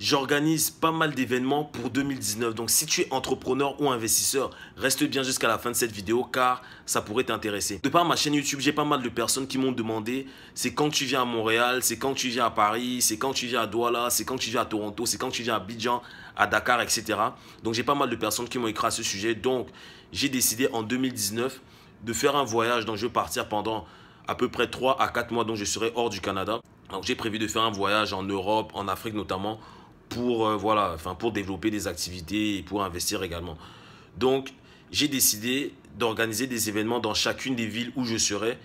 j'organise pas mal d'événements pour 2019. Donc si tu es entrepreneur ou investisseur, reste bien jusqu'à la fin de cette vidéo car ça pourrait t'intéresser. De par ma chaîne YouTube, j'ai pas mal de personnes qui m'ont demandé c'est quand tu viens à Montréal, c'est quand tu viens à Paris, c'est quand tu viens à Douala, c'est quand tu viens à Toronto, c'est quand tu viens à Bijan, à Dakar, etc. Donc j'ai pas mal de personnes qui m'ont écrit à ce sujet. Donc j'ai décidé en 2019 de faire un voyage dont je vais partir pendant à peu près 3 à 4 mois dont je serai hors du Canada. Donc j'ai prévu de faire un voyage en Europe, en Afrique notamment, pour, euh, voilà, pour développer des activités et pour investir également. Donc, j'ai décidé d'organiser des événements dans chacune des villes où je serai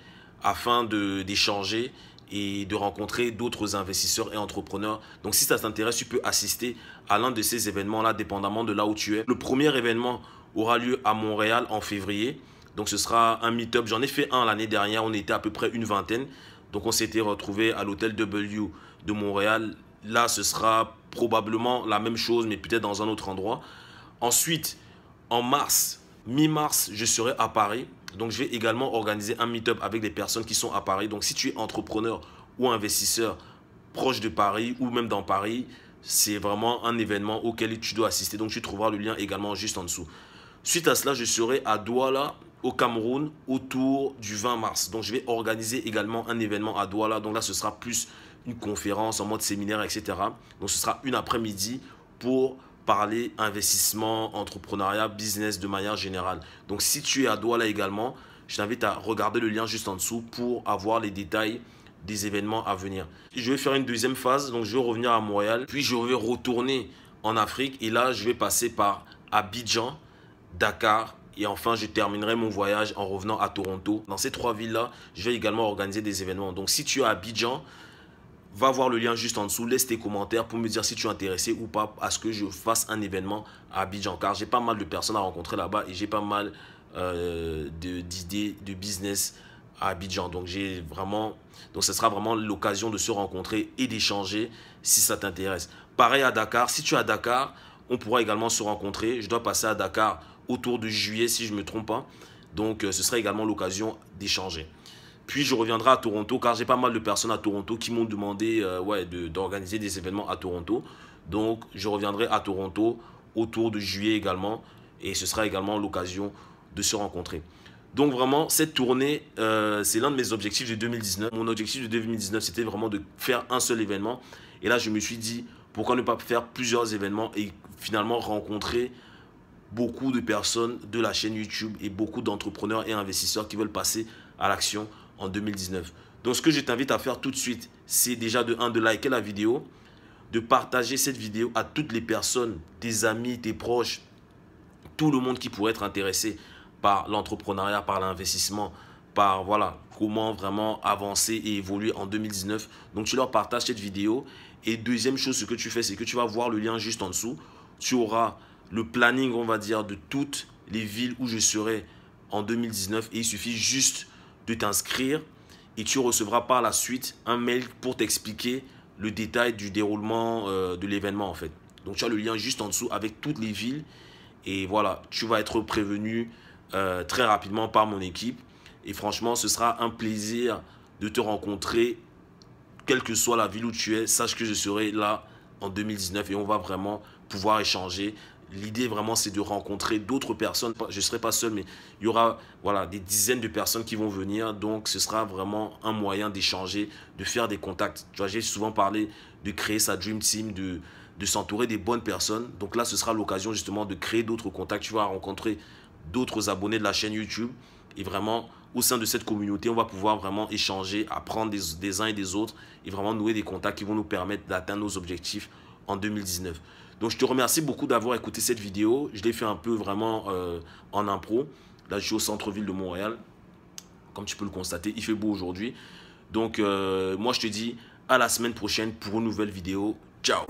afin d'échanger et de rencontrer d'autres investisseurs et entrepreneurs. Donc si ça t'intéresse, tu peux assister à l'un de ces événements-là, dépendamment de là où tu es. Le premier événement aura lieu à Montréal en février. Donc ce sera un meet-up. J'en ai fait un l'année dernière, on était à peu près une vingtaine. Donc on s'était retrouvé à l'hôtel W de Montréal Là, ce sera probablement la même chose, mais peut-être dans un autre endroit. Ensuite, en mars, mi-mars, je serai à Paris. Donc, je vais également organiser un meet-up avec des personnes qui sont à Paris. Donc, si tu es entrepreneur ou investisseur proche de Paris ou même dans Paris, c'est vraiment un événement auquel tu dois assister. Donc, tu trouveras le lien également juste en dessous. Suite à cela, je serai à Douala, au Cameroun, autour du 20 mars. Donc, je vais organiser également un événement à Douala. Donc là, ce sera plus une conférence, en mode séminaire, etc. Donc ce sera une après-midi pour parler investissement, entrepreneuriat, business de manière générale. Donc si tu es à Douala également, je t'invite à regarder le lien juste en dessous pour avoir les détails des événements à venir. Je vais faire une deuxième phase, donc je vais revenir à Montréal, puis je vais retourner en Afrique et là je vais passer par Abidjan, Dakar et enfin je terminerai mon voyage en revenant à Toronto. Dans ces trois villes-là, je vais également organiser des événements. Donc si tu es à Abidjan, va voir le lien juste en dessous, laisse tes commentaires pour me dire si tu es intéressé ou pas à ce que je fasse un événement à Abidjan. Car j'ai pas mal de personnes à rencontrer là-bas et j'ai pas mal euh, d'idées de, business à Abidjan. Donc j'ai vraiment, donc ce sera vraiment l'occasion de se rencontrer et d'échanger si ça t'intéresse. Pareil à Dakar, si tu es à Dakar, on pourra également se rencontrer. Je dois passer à Dakar autour de juillet si je ne me trompe pas. Donc euh, ce sera également l'occasion d'échanger. Puis je reviendrai à Toronto, car j'ai pas mal de personnes à Toronto qui m'ont demandé euh, d'organiser des événements à Toronto. Donc je reviendrai à Toronto autour de juillet également, et ce sera également l'occasion de se rencontrer. Donc vraiment, cette tournée, euh, c'est l'un de mes objectifs de 2019. Mon objectif de 2019, c'était vraiment de faire un seul événement. Et là, je me suis dit, pourquoi ne pas faire plusieurs événements et finalement rencontrer beaucoup de personnes de la chaîne YouTube et beaucoup d'entrepreneurs et investisseurs qui veulent passer à l'action en 2019. Donc ce que je t'invite à faire tout de suite, c'est déjà de un, de liker la vidéo, de partager cette vidéo à toutes les personnes, tes amis, tes proches, tout le monde qui pourrait être intéressé par l'entrepreneuriat, par l'investissement, par voilà comment vraiment avancer et évoluer en 2019. Donc tu leur partages cette vidéo. Et deuxième chose, ce que tu fais, c'est que tu vas voir le lien juste en dessous. Tu auras le planning, on va dire, de toutes les villes où je serai en 2019. Et il suffit juste de t'inscrire et tu recevras par la suite un mail pour t'expliquer le détail du déroulement euh, de l'événement en fait. Donc tu as le lien juste en dessous avec toutes les villes et voilà, tu vas être prévenu euh, très rapidement par mon équipe et franchement ce sera un plaisir de te rencontrer quelle que soit la ville où tu es, sache que je serai là en 2019 et on va vraiment pouvoir échanger L'idée vraiment, c'est de rencontrer d'autres personnes. Je ne serai pas seul, mais il y aura voilà, des dizaines de personnes qui vont venir. Donc, ce sera vraiment un moyen d'échanger, de faire des contacts. j'ai souvent parlé de créer sa Dream Team, de, de s'entourer des bonnes personnes. Donc là, ce sera l'occasion justement de créer d'autres contacts. Tu vas rencontrer d'autres abonnés de la chaîne YouTube. Et vraiment, au sein de cette communauté, on va pouvoir vraiment échanger, apprendre des, des uns et des autres et vraiment nouer des contacts qui vont nous permettre d'atteindre nos objectifs en 2019. Donc je te remercie beaucoup d'avoir écouté cette vidéo. Je l'ai fait un peu vraiment euh, en impro. Là, je suis au centre-ville de Montréal. Comme tu peux le constater, il fait beau aujourd'hui. Donc euh, moi, je te dis à la semaine prochaine pour une nouvelle vidéo. Ciao